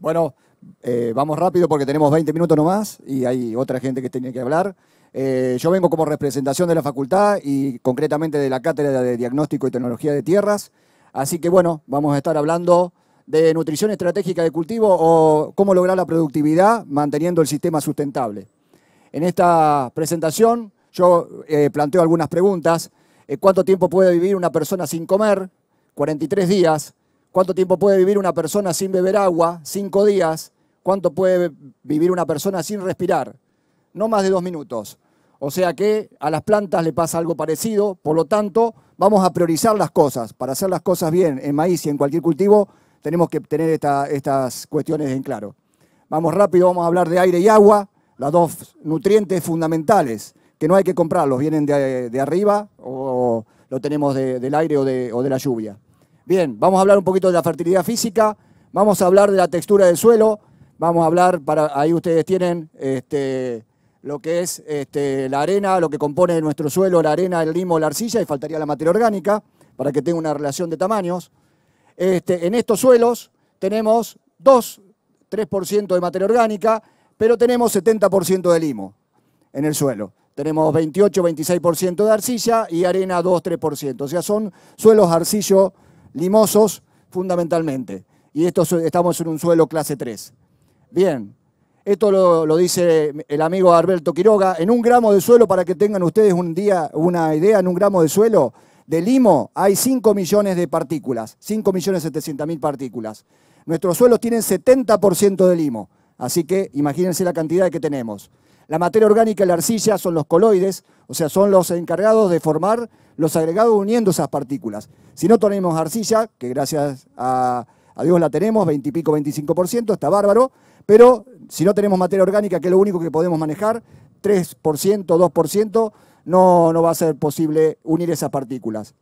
Bueno, eh, vamos rápido porque tenemos 20 minutos nomás y hay otra gente que tiene que hablar. Eh, yo vengo como representación de la facultad y concretamente de la Cátedra de Diagnóstico y Tecnología de Tierras. Así que bueno, vamos a estar hablando de nutrición estratégica de cultivo o cómo lograr la productividad manteniendo el sistema sustentable. En esta presentación yo eh, planteo algunas preguntas. ¿Cuánto tiempo puede vivir una persona sin comer? 43 días. ¿Cuánto tiempo puede vivir una persona sin beber agua? Cinco días. ¿Cuánto puede vivir una persona sin respirar? No más de dos minutos. O sea que a las plantas le pasa algo parecido, por lo tanto, vamos a priorizar las cosas. Para hacer las cosas bien en maíz y en cualquier cultivo, tenemos que tener estas cuestiones en claro. Vamos rápido, vamos a hablar de aire y agua, las dos nutrientes fundamentales, que no hay que comprarlos, vienen de, arriba o, lo tenemos del aire o de la lluvia. Bien, vamos a hablar un poquito de la fertilidad física, vamos a hablar de la textura del suelo, vamos a hablar, para ahí ustedes tienen este, lo que es este, la arena, lo que compone nuestro suelo, la arena, el limo, la arcilla, y faltaría la materia orgánica para que tenga una relación de tamaños. Este, en estos suelos tenemos 2, 3% de materia orgánica, pero tenemos 70% de limo en el suelo. Tenemos 28, 26% de arcilla y arena 2, 3%. O sea, son suelos arcillo limosos fundamentalmente. Y esto estamos en un suelo clase 3. Bien, esto lo, dice el amigo Alberto Quiroga. En un gramo de suelo, para que tengan ustedes un día una idea, en un gramo de suelo de limo hay 5 millones de partículas, 5 millones 700 mil partículas. Nuestros suelos tienen 70% de limo, así que imagínense la cantidad que tenemos. La materia orgánica y la arcilla son los coloides, o sea, son los encargados de formar los agregados uniendo esas partículas. Si no tenemos arcilla, que gracias a, Dios la tenemos, 20 y pico, 25%, está bárbaro, pero si no tenemos materia orgánica, que es lo único que podemos manejar, 3%, 2%, no, no va a ser posible unir esas partículas.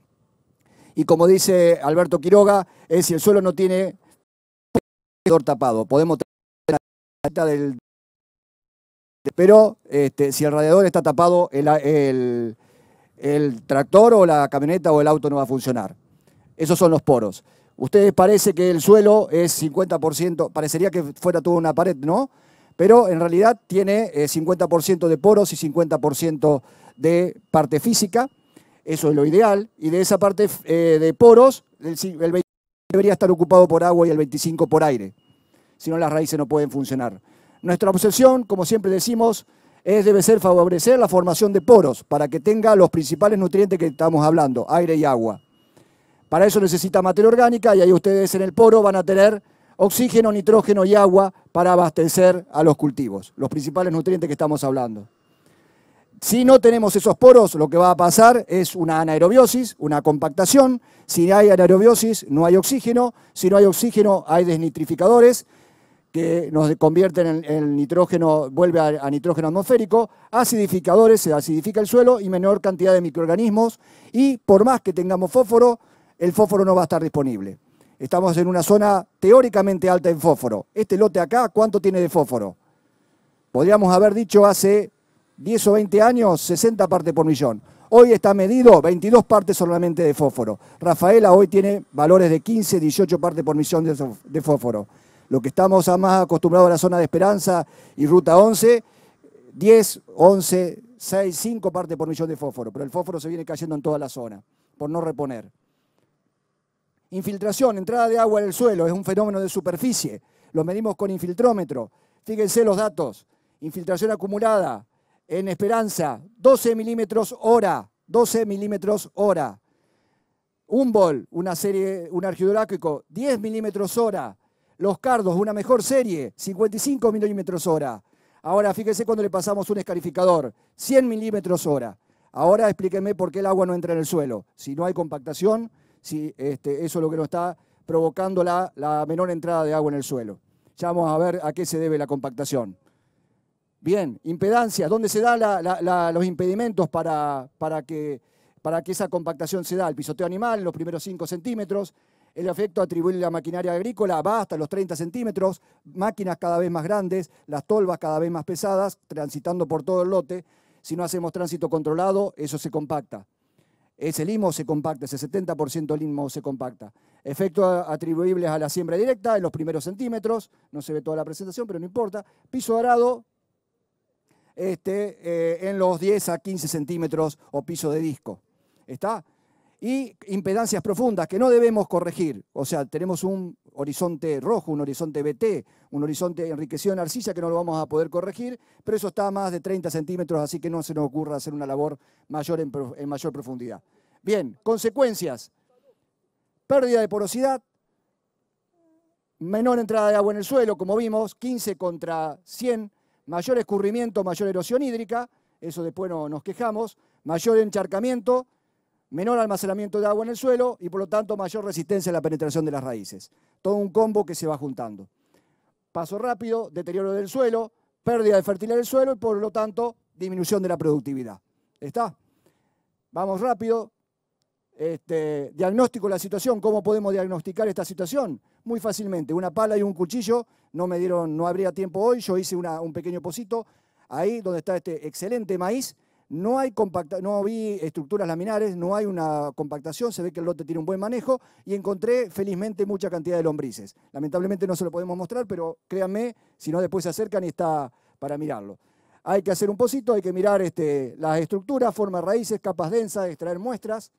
Y como dice Alberto Quiroga, es si el suelo no tiene tapado, podemos tener la del pero este, si el radiador está tapado, el, el tractor o la camioneta o el auto no va a funcionar. Esos son los poros. Ustedes parece que el suelo es 50%, parecería que fuera toda una pared, ¿no? Pero en realidad tiene 50% eh, de poros y 50% de parte física. Eso es lo ideal. Y de esa parte eh, de poros, el, el 20 debería estar ocupado por agua y el 25 por aire. Si no, las raíces no pueden funcionar. Nuestra obsesión, como siempre decimos, es, debe ser favorecer la formación de poros para que tenga los principales nutrientes que estamos hablando, aire y agua. Para eso necesita materia orgánica y ahí ustedes en el poro van a tener oxígeno, nitrógeno y agua para abastecer a los cultivos, los principales nutrientes que estamos hablando. Si no tenemos esos poros, lo que va a pasar es una anaerobiosis, una compactación. Si hay anaerobiosis, no hay oxígeno. Si no hay oxígeno, hay desnitrificadores que nos convierte en, el nitrógeno, vuelve a, a, nitrógeno atmosférico, acidificadores, se acidifica el suelo y menor cantidad de microorganismos y por más que tengamos fósforo, el fósforo no va a estar disponible. Estamos en una zona teóricamente alta en fósforo. Este lote acá, ¿cuánto tiene de fósforo? Podríamos haber dicho hace 10 o 20 años 60 partes por millón. Hoy está medido 22 partes solamente de fósforo. Rafaela hoy tiene valores de 15, 18 partes por millón de fósforo. Lo que estamos más acostumbrados a la zona de Esperanza y Ruta 11, 10, 11, 6, 5 partes por millón de fósforo, pero el fósforo se viene cayendo en toda la zona, por no reponer. Infiltración, entrada de agua en el suelo, es un fenómeno de superficie, lo medimos con infiltrómetro. Fíjense los datos, infiltración acumulada en Esperanza, 12 milímetros hora, 12 milímetros hora. Humboldt, una serie, un argidoráquico, 10 milímetros hora. Los Cardos, una mejor serie, 55 milímetros hora. Ahora fíjese cuando le pasamos un escarificador, 100 milímetros hora. Ahora explíquenme por qué el agua no entra en el suelo. Si no hay compactación, si este, eso es lo que nos está provocando la, menor entrada de agua en el suelo. Ya vamos a ver a qué se debe la compactación. Bien, impedancias, ¿dónde se dan los impedimentos para, que, para que esa compactación se da? El pisoteo animal, en los primeros 5 centímetros, el efecto atribuible a la maquinaria agrícola va hasta los 30 centímetros, máquinas cada vez más grandes, las tolvas cada vez más pesadas, transitando por todo el lote. Si no hacemos tránsito controlado, eso se compacta. Ese limo se compacta, ese 70% de limo se compacta. Efectos atribuibles a la siembra directa en los primeros centímetros, no se ve toda la presentación, pero no importa. Piso arado este, eh, en los 10 a 15 centímetros o piso de disco. ¿Está? y impedancias profundas que no debemos corregir. O sea, tenemos un horizonte rojo, un horizonte BT, un horizonte enriquecido en arcilla que no lo vamos a poder corregir, pero eso está a más de 30 centímetros, así que no se nos ocurra hacer una labor mayor en, mayor profundidad. Bien, consecuencias. Pérdida de porosidad, menor entrada de agua en el suelo, como vimos, 15 contra 100, mayor escurrimiento, mayor erosión hídrica, eso después nos quejamos, mayor encharcamiento, menor almacenamiento de agua en el suelo y por lo tanto mayor resistencia a la penetración de las raíces. Todo un combo que se va juntando. Paso rápido, deterioro del suelo, pérdida de fertilidad del suelo y por lo tanto disminución de la productividad. ¿Está? Vamos rápido. Este, diagnóstico la situación. ¿Cómo podemos diagnosticar esta situación? Muy fácilmente. Una pala y un cuchillo. No me dieron, no habría tiempo hoy. Yo hice un pequeño pocito ahí donde está este excelente maíz no hay compacta, no vi estructuras laminares, no hay una compactación, se ve que el lote tiene un buen manejo y encontré felizmente mucha cantidad de lombrices. Lamentablemente no se lo podemos mostrar, pero créanme, si no después se acercan y está para mirarlo. Hay que hacer un pocito, hay que mirar este, las estructuras, forma raíces, capas densas, extraer muestras.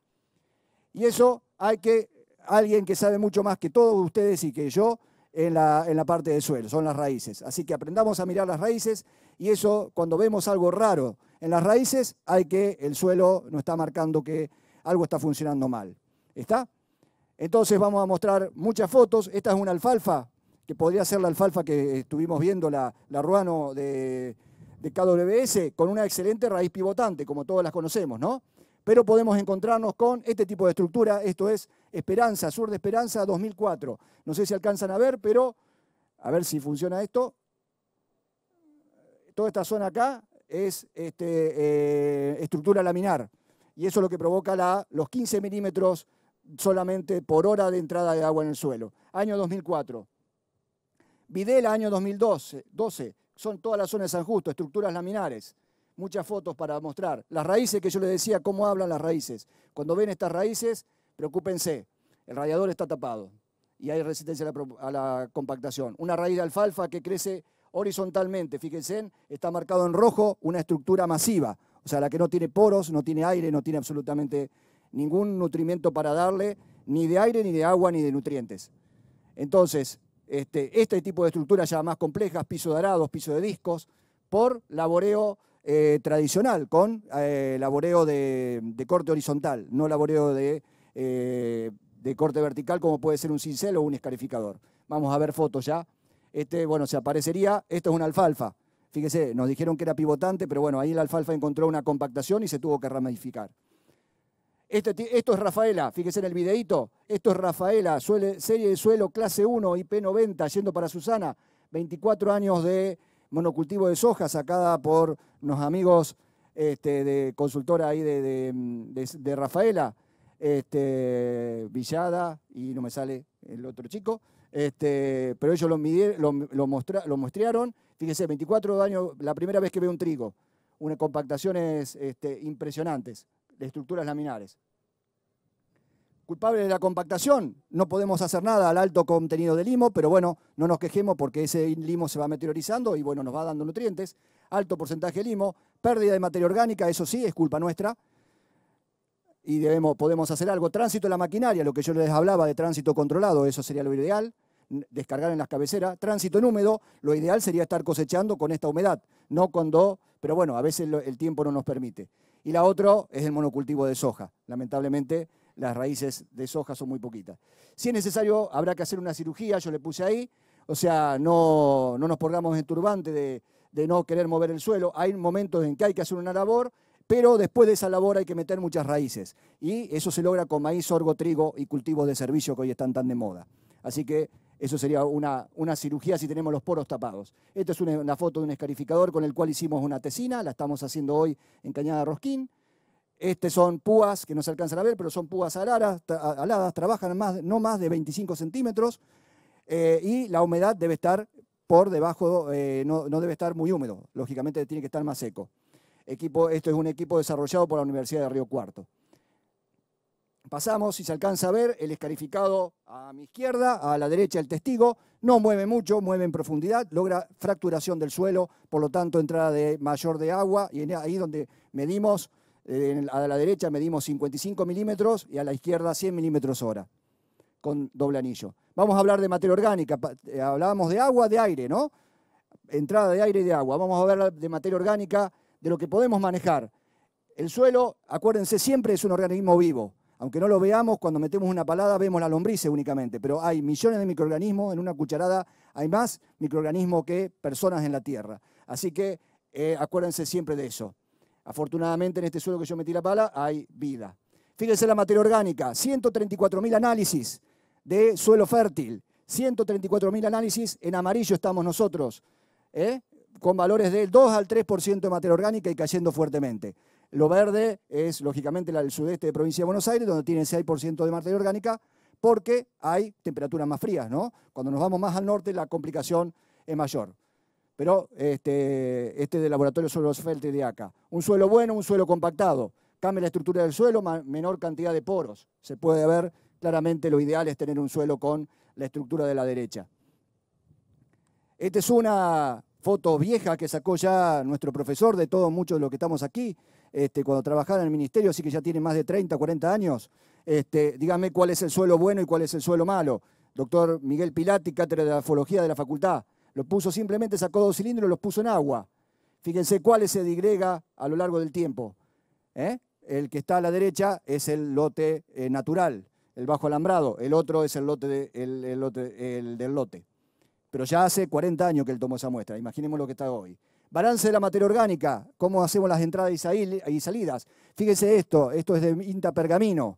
Y eso hay que, alguien que sabe mucho más que todos ustedes y que yo, en la, en la, parte del suelo, son las raíces. Así que aprendamos a mirar las raíces y eso, cuando vemos algo raro en las raíces hay que el suelo no está marcando que algo está funcionando mal. ¿Está? Entonces vamos a mostrar muchas fotos. Esta es una alfalfa, que podría ser la alfalfa que estuvimos viendo, la, ruano de, de KWS, con una excelente raíz pivotante, como todas las conocemos, ¿no? Pero podemos encontrarnos con este tipo de estructura, esto es Esperanza, Sur de Esperanza 2004. No sé si alcanzan a ver, pero a ver si funciona esto. Toda esta zona acá es este, eh, estructura laminar. Y eso es lo que provoca la, los 15 milímetros solamente por hora de entrada de agua en el suelo. Año 2004. Videla, año 2012. 12. Son todas las zonas de San Justo, estructuras laminares. Muchas fotos para mostrar. Las raíces que yo les decía, cómo hablan las raíces. Cuando ven estas raíces, preocúpense. El radiador está tapado y hay resistencia a la compactación. Una raíz de alfalfa que crece horizontalmente. Fíjense, está marcado en rojo una estructura masiva, o sea, la que no tiene poros, no tiene aire, no tiene absolutamente ningún nutrimento para darle, ni de aire, ni de agua, ni de nutrientes. Entonces, este, este tipo de estructuras ya más complejas, piso de arados, piso de discos, por laboreo eh, tradicional, con eh, laboreo de, corte horizontal, no laboreo de, eh, de corte vertical como puede ser un cincel o un escarificador. Vamos a ver fotos ya. Este, bueno, se aparecería, esto es una alfalfa. Fíjese, nos dijeron que era pivotante, pero bueno, ahí la alfalfa encontró una compactación y se tuvo que ramificar. Este esto, es Rafaela, fíjese en el videíto, esto es Rafaela, suele, serie de suelo clase 1, IP90, yendo para Susana, 24 años de monocultivo de soja sacada por unos amigos este, de consultora ahí de, Rafaela, este, Villada y no me sale el otro chico. Este, pero ellos lo, mostraron, lo, Fíjese, 24 años, la primera vez que veo un trigo. Unas compactaciones este, impresionantes de estructuras laminares. Culpable de la compactación, no podemos hacer nada al alto contenido de limo, pero bueno, no nos quejemos porque ese limo se va meteorizando y bueno, nos va dando nutrientes. Alto porcentaje de limo, pérdida de materia orgánica, eso sí, es culpa nuestra y debemos, podemos hacer algo. Tránsito en la maquinaria, lo que yo les hablaba de tránsito controlado, eso sería lo ideal, descargar en las cabeceras. Tránsito en húmedo, lo ideal sería estar cosechando con esta humedad, no cuando, pero bueno, a veces el tiempo no nos permite. Y la otra es el monocultivo de soja. Lamentablemente las raíces de soja son muy poquitas. Si es necesario, habrá que hacer una cirugía, yo le puse ahí, o sea, no, nos pongamos en turbante de, de no querer mover el suelo. Hay momentos en que hay que hacer una labor, pero después de esa labor hay que meter muchas raíces. Y eso se logra con maíz, sorgo, trigo y cultivos de servicio que hoy están tan de moda. Así que eso sería una, cirugía si tenemos los poros tapados. Esta es una, foto de un escarificador con el cual hicimos una tesina, la estamos haciendo hoy en Cañada Rosquín. Estas son púas que no se alcanzan a ver, pero son púas aladas, trabajan más, no más de 25 centímetros eh, y la humedad debe estar por debajo, eh, no debe estar muy húmedo, lógicamente tiene que estar más seco. Equipo, esto es un equipo desarrollado por la Universidad de Río Cuarto. Pasamos, si se alcanza a ver, el escarificado a mi izquierda, a la derecha el testigo, no mueve mucho, mueve en profundidad, logra fracturación del suelo, por lo tanto entrada de mayor de agua, y ahí donde medimos, eh, a la derecha medimos 55 milímetros y a la izquierda 100 milímetros hora, con doble anillo. Vamos a hablar de materia orgánica, eh, hablábamos de agua, de aire, ¿no? Entrada de aire y de agua, vamos a hablar de materia orgánica, de lo que podemos manejar. El suelo, acuérdense, siempre es un organismo vivo. Aunque no lo veamos, cuando metemos una palada vemos la lombrice únicamente, pero hay millones de microorganismos, en una cucharada hay más microorganismos que personas en la Tierra. Así que eh, acuérdense siempre de eso. Afortunadamente en este suelo que yo metí la pala hay vida. Fíjense la materia orgánica, 134.000 análisis de suelo fértil, 134.000 análisis, en amarillo estamos nosotros. ¿eh? con valores del 2 al 3% de materia orgánica y cayendo fuertemente. Lo verde es, lógicamente, el sudeste de provincia de Buenos Aires, donde tiene 6% de materia orgánica, porque hay temperaturas más frías, ¿no? Cuando nos vamos más al norte, la complicación es mayor. Pero este, este del laboratorio sobre los Feltes de acá. Un suelo bueno, un suelo compactado. Cambia la estructura del suelo, menor cantidad de poros. Se puede ver claramente lo ideal es tener un suelo con la estructura de la derecha. Esta es una Foto vieja que sacó ya nuestro profesor de todos muchos de los que estamos aquí, este, cuando trabajaba en el ministerio, así que ya tiene más de 30, 40 años. Este, dígame cuál es el suelo bueno y cuál es el suelo malo. Doctor Miguel Pilati, cátedra de Afología de la facultad. Lo puso simplemente, sacó dos cilindros, y los puso en agua. Fíjense cuáles se digrega a lo largo del tiempo. ¿Eh? El que está a la derecha es el lote eh, natural, el bajo alambrado. El otro es el lote, lote del lote. Pero ya hace 40 años que él tomó esa muestra, imaginemos lo que está hoy. Balance de la materia orgánica, cómo hacemos las entradas y salidas. Fíjense esto, esto es de INTA Pergamino.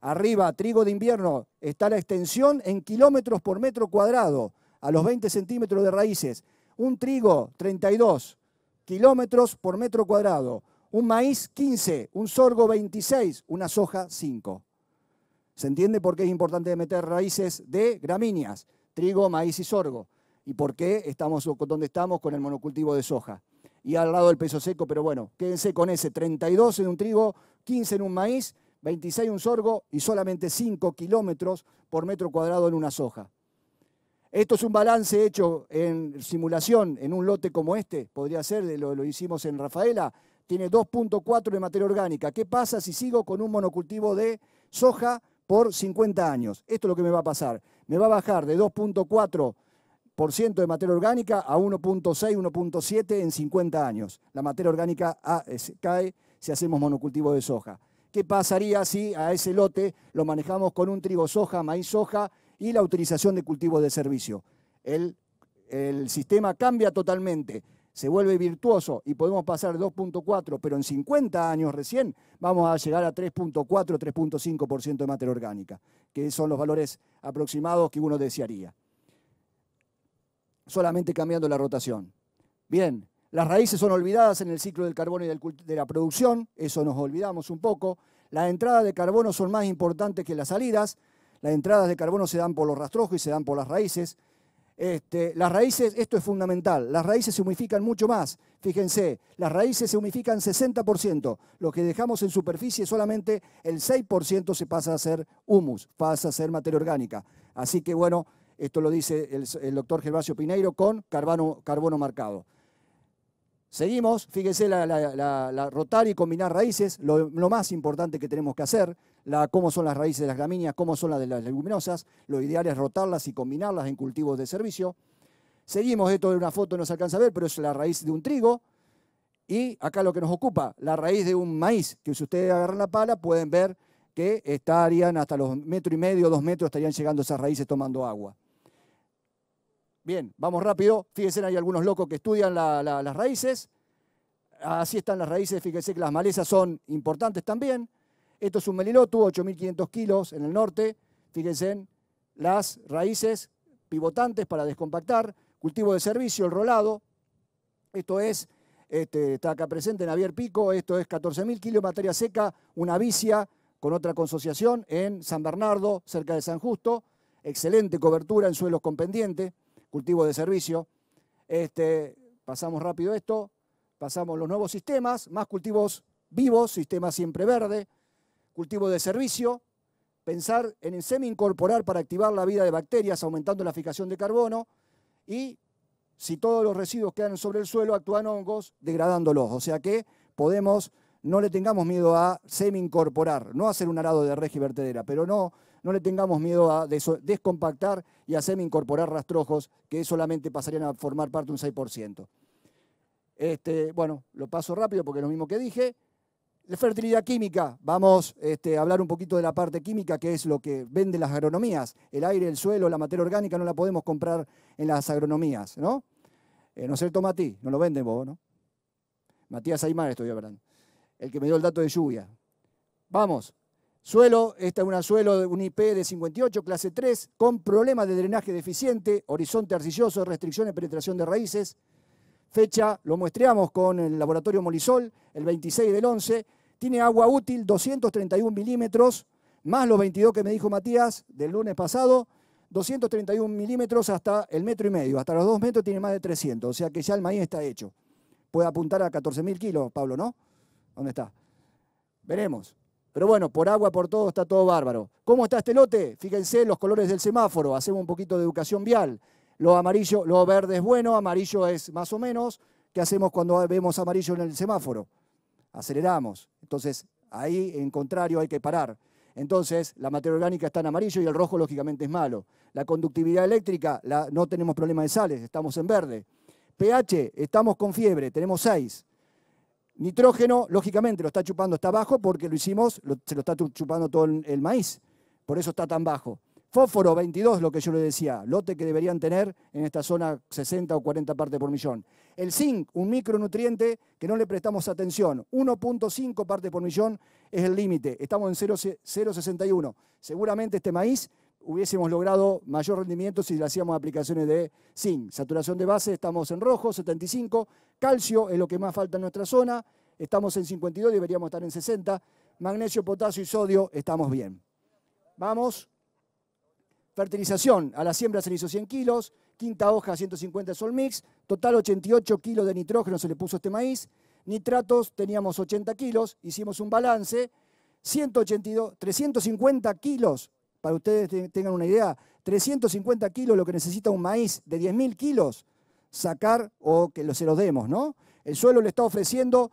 Arriba, trigo de invierno, está la extensión en kilómetros por metro cuadrado, a los 20 centímetros de raíces. Un trigo, 32 kilómetros por metro cuadrado. Un maíz, 15. Un sorgo, 26. Una soja, 5. ¿Se entiende por qué es importante meter raíces de gramíneas? trigo, maíz y sorgo. ¿Y por qué estamos donde estamos con el monocultivo de soja? Y al lado del peso seco, pero bueno, quédense con ese, 32 en un trigo, 15 en un maíz, 26 en un sorgo y solamente 5 kilómetros por metro cuadrado en una soja. Esto es un balance hecho en simulación en un lote como este, podría ser, lo, lo hicimos en Rafaela, tiene 2.4 de materia orgánica. ¿Qué pasa si sigo con un monocultivo de soja por 50 años? Esto es lo que me va a pasar me va a bajar de 2.4% de materia orgánica a 1.6, 1.7 en 50 años. La materia orgánica cae si hacemos monocultivo de soja. ¿Qué pasaría si a ese lote lo manejamos con un trigo soja, maíz soja y la utilización de cultivos de servicio? El, el sistema cambia totalmente se vuelve virtuoso y podemos pasar 2.4, pero en 50 años recién vamos a llegar a 3.4, 3.5% de materia orgánica, que son los valores aproximados que uno desearía. Solamente cambiando la rotación. Bien, las raíces son olvidadas en el ciclo del carbono y de la producción, eso nos olvidamos un poco. Las entradas de carbono son más importantes que las salidas. Las entradas de carbono se dan por los rastrojos y se dan por las raíces. Este, las raíces, esto es fundamental, las raíces se humifican mucho más. Fíjense, las raíces se humifican 60%. Lo que dejamos en superficie solamente el 6% se pasa a ser humus, pasa a ser materia orgánica. Así que bueno, esto lo dice el, doctor Gervasio Pineiro con carbono, carbono marcado. Seguimos, fíjense, la, rotar y combinar raíces, lo más importante que tenemos que hacer cómo son las raíces de las gramíneas, cómo son las de las leguminosas. Lo ideal es rotarlas y combinarlas en cultivos de servicio. Seguimos, esto de una foto no se alcanza a ver, pero es la raíz de un trigo. Y acá lo que nos ocupa, la raíz de un maíz, que si ustedes agarran la pala pueden ver que estarían hasta los metro y medio, dos metros, estarían llegando esas raíces tomando agua. Bien, vamos rápido. Fíjense, hay algunos locos que estudian las raíces. Así están las raíces. Fíjense que las malezas son importantes también. Esto es un melilotu, 8.500 kilos en el norte. Fíjense las raíces pivotantes para descompactar. Cultivo de servicio, el rolado. Esto es, este, está acá presente en Javier Pico, esto es 14.000 kilos materia seca, una vicia con otra consociación en San Bernardo, cerca de San Justo. Excelente cobertura en suelos con pendiente, cultivo de servicio. Este, pasamos rápido esto, pasamos los nuevos sistemas, más cultivos vivos, sistema siempre verde, cultivo de servicio, pensar en el semi-incorporar para activar la vida de bacterias aumentando la fijación de carbono y si todos los residuos quedan sobre el suelo actúan hongos degradándolos. O sea que podemos, no le tengamos miedo a semi-incorporar, no hacer un arado de regi vertedera, pero no, no le tengamos miedo a descompactar y a semi-incorporar rastrojos que solamente pasarían a formar parte un 6%. Este, bueno, lo paso rápido porque es lo mismo que dije. La fertilidad química, vamos este, a hablar un poquito de la parte química, que es lo que vende las agronomías. El aire, el suelo, la materia orgánica no la podemos comprar en las agronomías, ¿no? Eh, no es el Mati, no lo venden vos, ¿no? Matías Aymar estoy hablando, el que me dio el dato de lluvia. Vamos, suelo, esta es una suelo un IP de 58, clase 3, con problemas de drenaje deficiente, horizonte arcilloso, restricciones, penetración de raíces fecha, lo muestreamos con el laboratorio Molisol, el 26 del 11, tiene agua útil 231 milímetros, más los 22 que me dijo Matías del lunes pasado, 231 milímetros hasta el metro y medio, hasta los 2 metros tiene más de 300, o sea que ya el maíz está hecho. Puede apuntar a 14.000 kilos, Pablo, ¿no? ¿Dónde está? Veremos. Pero bueno, por agua, por todo, está todo bárbaro. ¿Cómo está este lote? Fíjense los colores del semáforo, hacemos un poquito de educación vial. Lo amarillo, lo verde es bueno, amarillo es más o menos. ¿Qué hacemos cuando vemos amarillo en el semáforo? Aceleramos. Entonces, ahí en contrario hay que parar. Entonces, la materia orgánica está en amarillo y el rojo, lógicamente, es malo. La conductividad eléctrica, no tenemos problema de sales, estamos en verde. pH, estamos con fiebre, tenemos 6. Nitrógeno, lógicamente, lo está chupando, está bajo porque lo hicimos, se lo está chupando todo el maíz. Por eso está tan bajo. Fósforo 22, lo que yo le decía, lote que deberían tener en esta zona 60 o 40 partes por millón. El zinc, un micronutriente que no le prestamos atención, 1.5 partes por millón es el límite, estamos en 0.61. Seguramente este maíz hubiésemos logrado mayor rendimiento si le hacíamos aplicaciones de zinc. Saturación de base, estamos en rojo, 75. Calcio es lo que más falta en nuestra zona, estamos en 52, deberíamos estar en 60. Magnesio, potasio y sodio, estamos bien. Vamos. Fertilización, a la siembra se le hizo 100 kilos, quinta hoja 150 sol mix, total 88 kilos de nitrógeno se le puso a este maíz, nitratos teníamos 80 kilos, hicimos un balance, 182, 350 kilos, para ustedes tengan una idea, 350 kilos lo que necesita un maíz de 10.000 kilos, sacar o que se los demos, ¿no? El suelo le está ofreciendo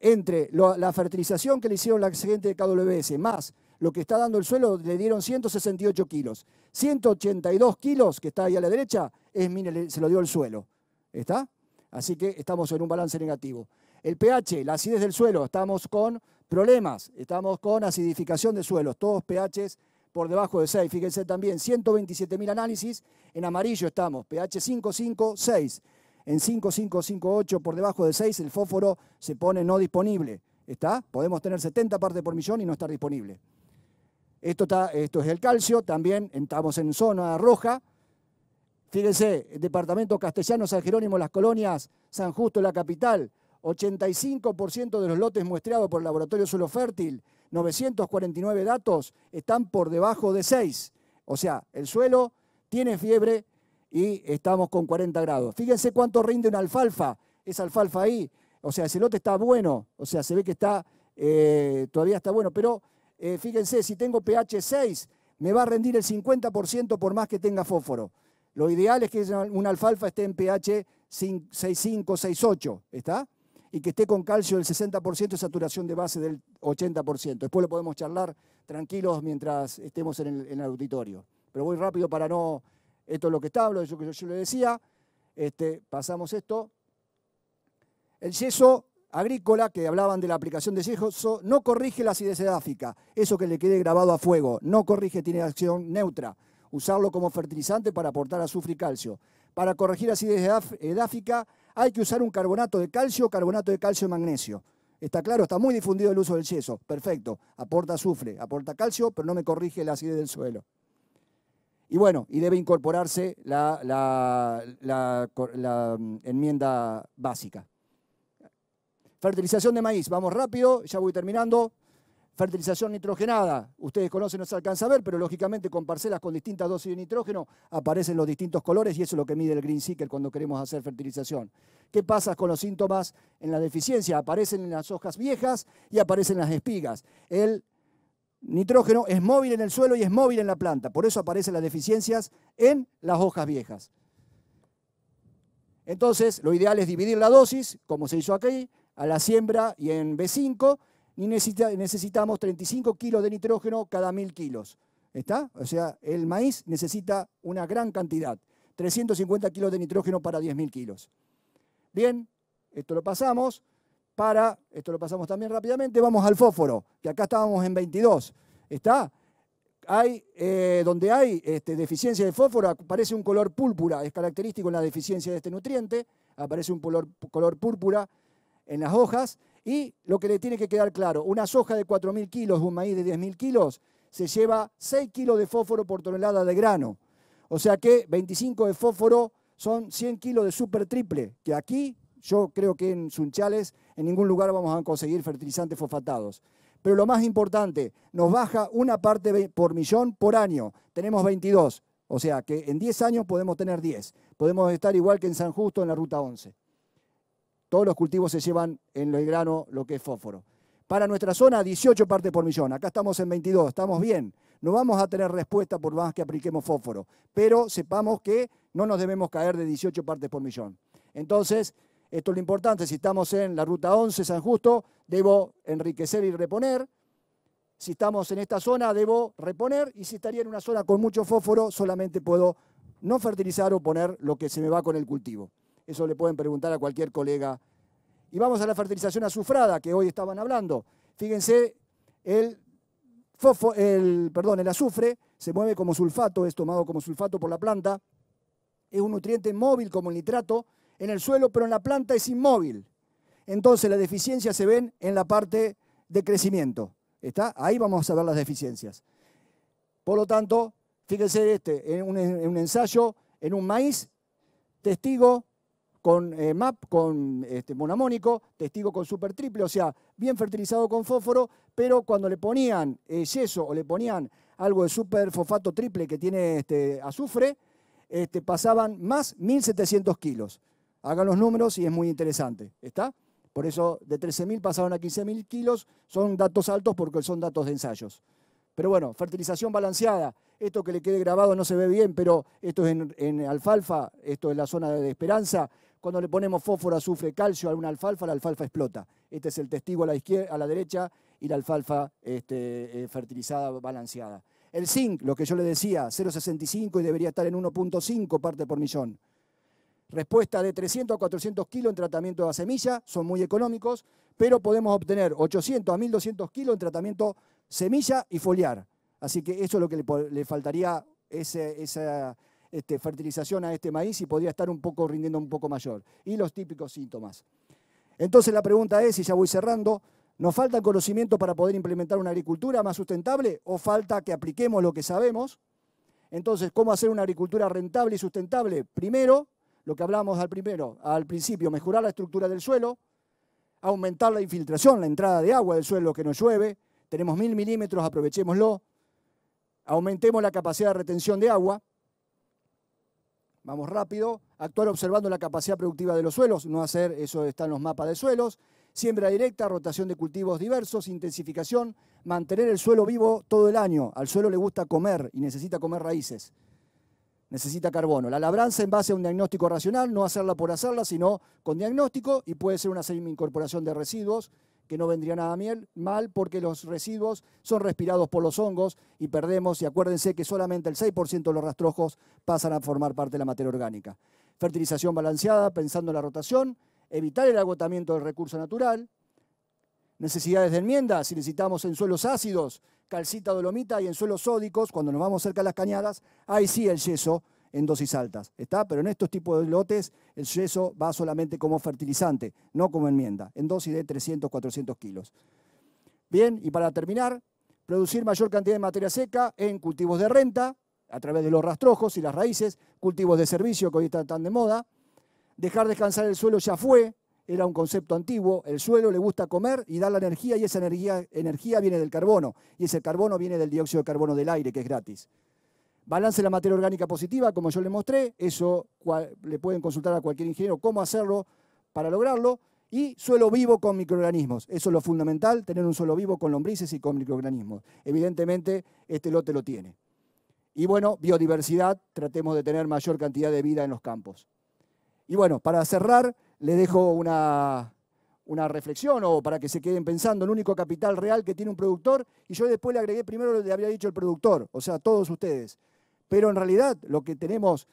entre la fertilización que le hicieron la gente de KWS, más lo que está dando el suelo, le dieron 168 kilos. 182 kilos, que está ahí a la derecha, es se lo dio el suelo. ¿Está? Así que estamos en un balance negativo. El pH, la acidez del suelo, estamos con problemas, estamos con acidificación de suelos, todos pHs por debajo de 6. Fíjense también, 127.000 análisis, en amarillo estamos, pH 556. En 5558 por debajo de 6 el fósforo se pone no disponible. ¿Está? Podemos tener 70 partes por millón y no estar disponible. Esto, está, esto es el calcio, también estamos en zona roja. Fíjense, departamento castellano, San Jerónimo, las colonias, San Justo, la capital, 85% de los lotes muestreados por el laboratorio suelo fértil, 949 datos, están por debajo de 6. O sea, el suelo tiene fiebre y estamos con 40 grados. Fíjense cuánto rinde una alfalfa, esa alfalfa ahí. O sea, ese lote está bueno, o sea, se ve que está, eh, todavía está bueno, pero eh, fíjense, si tengo pH 6, me va a rendir el 50% por más que tenga fósforo. Lo ideal es que una alfalfa esté en pH 6,5, 6,8, ¿está? Y que esté con calcio del 60% y saturación de base del 80%. Después lo podemos charlar tranquilos mientras estemos en el, auditorio. Pero voy rápido para no... Esto es lo que estaba, lo que yo, le decía. Este, pasamos esto. El yeso agrícola que hablaban de la aplicación de yeso, no corrige la acidez edáfica, eso que le quede grabado a fuego, no corrige, tiene acción neutra. Usarlo como fertilizante para aportar azufre y calcio. Para corregir acidez edáfica hay que usar un carbonato de calcio carbonato de calcio y magnesio. Está claro, está muy difundido el uso del yeso. Perfecto, aporta azufre, aporta calcio, pero no me corrige la acidez del suelo. Y bueno, y debe incorporarse la enmienda básica. Fertilización de maíz, vamos rápido, ya voy terminando. Fertilización nitrogenada, ustedes conocen, no se alcanza a ver, pero lógicamente con parcelas con distintas dosis de nitrógeno aparecen los distintos colores y eso es lo que mide el Green Seeker cuando queremos hacer fertilización. ¿Qué pasa con los síntomas en la deficiencia? Aparecen en las hojas viejas y aparecen en las espigas. El nitrógeno es móvil en el suelo y es móvil en la planta, por eso aparecen las deficiencias en las hojas viejas. Entonces, lo ideal es dividir la dosis, como se hizo aquí, a la siembra y en B5 necesitamos 35 kilos de nitrógeno cada 1000 kilos. ¿Está? O sea, el maíz necesita una gran cantidad, 350 kilos de nitrógeno para 10.000 kilos. Bien, esto lo pasamos para, esto lo pasamos también rápidamente, vamos al fósforo, que acá estábamos en 22. ¿Está? Hay, eh, donde hay este, deficiencia de fósforo, aparece un color púrpura, es característico en la deficiencia de este nutriente, aparece un color púrpura en las hojas y lo que le tiene que quedar claro, una soja de 4.000 kilos, un maíz de 10.000 kilos, se lleva 6 kilos de fósforo por tonelada de grano. O sea que 25 de fósforo son 100 kilos de super triple, que aquí yo creo que en Sunchales en ningún lugar vamos a conseguir fertilizantes fosfatados. Pero lo más importante, nos baja una parte por millón por año. Tenemos 22. O sea que en 10 años podemos tener 10. Podemos estar igual que en San Justo en la ruta 11. Todos los cultivos se llevan en el grano lo que es fósforo. Para nuestra zona, 18 partes por millón. Acá estamos en 22, estamos bien. No vamos a tener respuesta por más que apliquemos fósforo, pero sepamos que no nos debemos caer de 18 partes por millón. Entonces, esto es lo importante, si estamos en la ruta 11 San Justo, debo enriquecer y reponer. Si estamos en esta zona, debo reponer. Y si estaría en una zona con mucho fósforo, solamente puedo no fertilizar o poner lo que se me va con el cultivo. Eso le pueden preguntar a cualquier colega. Y vamos a la fertilización azufrada que hoy estaban hablando. Fíjense, el, el, perdón, el azufre se mueve como sulfato, es tomado como sulfato por la planta. Es un nutriente móvil como el nitrato en el suelo, pero en la planta es inmóvil. Entonces las deficiencias se ven en la parte de crecimiento. ¿Está? Ahí vamos a ver las deficiencias. Por lo tanto, fíjense este, en un, en un ensayo, en un maíz, testigo con eh, MAP, con este, monamónico, testigo con super triple, o sea, bien fertilizado con fósforo, pero cuando le ponían eh, yeso o le ponían algo de super fosfato triple que tiene este, azufre, este, pasaban más 1.700 kilos. Hagan los números y es muy interesante. ¿Está? Por eso de 13.000 pasaron a 15.000 kilos. Son datos altos porque son datos de ensayos. Pero bueno, fertilización balanceada. Esto que le quede grabado no se ve bien, pero esto es en, en alfalfa, esto es la zona de Esperanza. Cuando le ponemos fósforo, azufre, calcio a una alfalfa, la alfalfa explota. Este es el testigo a la, izquierda, a la derecha y la alfalfa este, eh, fertilizada, balanceada. El zinc, lo que yo le decía, 0,65 y debería estar en 1,5 parte por millón. Respuesta de 300 a 400 kilos en tratamiento a semilla, son muy económicos, pero podemos obtener 800 a 1,200 kilos en tratamiento semilla y foliar. Así que eso es lo que le, faltaría ese, esa este, fertilización a este maíz y podría estar un poco rindiendo un poco mayor. Y los típicos síntomas. Entonces la pregunta es, y ya voy cerrando, ¿nos falta conocimiento para poder implementar una agricultura más sustentable o falta que apliquemos lo que sabemos? Entonces, ¿cómo hacer una agricultura rentable y sustentable? Primero, lo que hablamos al, primero, al principio, mejorar la estructura del suelo, aumentar la infiltración, la entrada de agua del suelo que nos llueve, tenemos mil milímetros, aprovechémoslo, aumentemos la capacidad de retención de agua, vamos rápido, actuar observando la capacidad productiva de los suelos, no hacer, eso está en los mapas de suelos, siembra directa, rotación de cultivos diversos, intensificación, mantener el suelo vivo todo el año, al suelo le gusta comer y necesita comer raíces, necesita carbono. La labranza en base a un diagnóstico racional, no hacerla por hacerla, sino con diagnóstico y puede ser una incorporación de residuos, que no vendría nada mal porque los residuos son respirados por los hongos y perdemos, y acuérdense que solamente el 6% de los rastrojos pasan a formar parte de la materia orgánica. Fertilización balanceada, pensando en la rotación, evitar el agotamiento del recurso natural, necesidades de enmienda, si necesitamos en suelos ácidos, calcita, dolomita y en suelos sódicos, cuando nos vamos cerca de las cañadas, ahí sí el yeso en dosis altas. ¿Está? Pero en estos tipos de lotes el yeso va solamente como fertilizante, no como enmienda, en dosis de 300, 400 kilos. Bien, y para terminar, producir mayor cantidad de materia seca en cultivos de renta, a través de los rastrojos y las raíces, cultivos de servicio que hoy están tan de moda. Dejar descansar el suelo ya fue, era un concepto antiguo. El suelo le gusta comer y dar la energía y esa energía, energía viene del carbono. Y ese carbono viene del dióxido de carbono del aire, que es gratis. Balance la materia orgánica positiva, como yo le mostré, eso le pueden consultar a cualquier ingeniero cómo hacerlo para lograrlo. Y suelo vivo con microorganismos, eso es lo fundamental, tener un suelo vivo con lombrices y con microorganismos. Evidentemente, este lote lo tiene. Y bueno, biodiversidad, tratemos de tener mayor cantidad de vida en los campos. Y bueno, para cerrar, le dejo una, una reflexión o para que se queden pensando, el único capital real que tiene un productor, y yo después le agregué primero lo que había dicho el productor, o sea, todos ustedes. Pero en realidad lo que tenemos,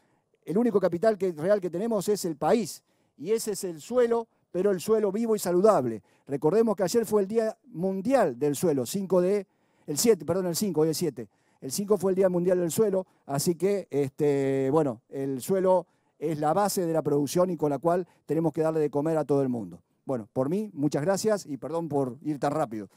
el único capital que, real que tenemos es el país. Y ese es el suelo, pero el suelo vivo y saludable. Recordemos que ayer fue el Día Mundial del Suelo, 5 de, el 7, perdón, el 5, hoy es 7. El 5 fue el Día Mundial del Suelo, así que, este, bueno, el suelo es la base de la producción y con la cual tenemos que darle de comer a todo el mundo. Bueno, por mí, muchas gracias y perdón por ir tan rápido.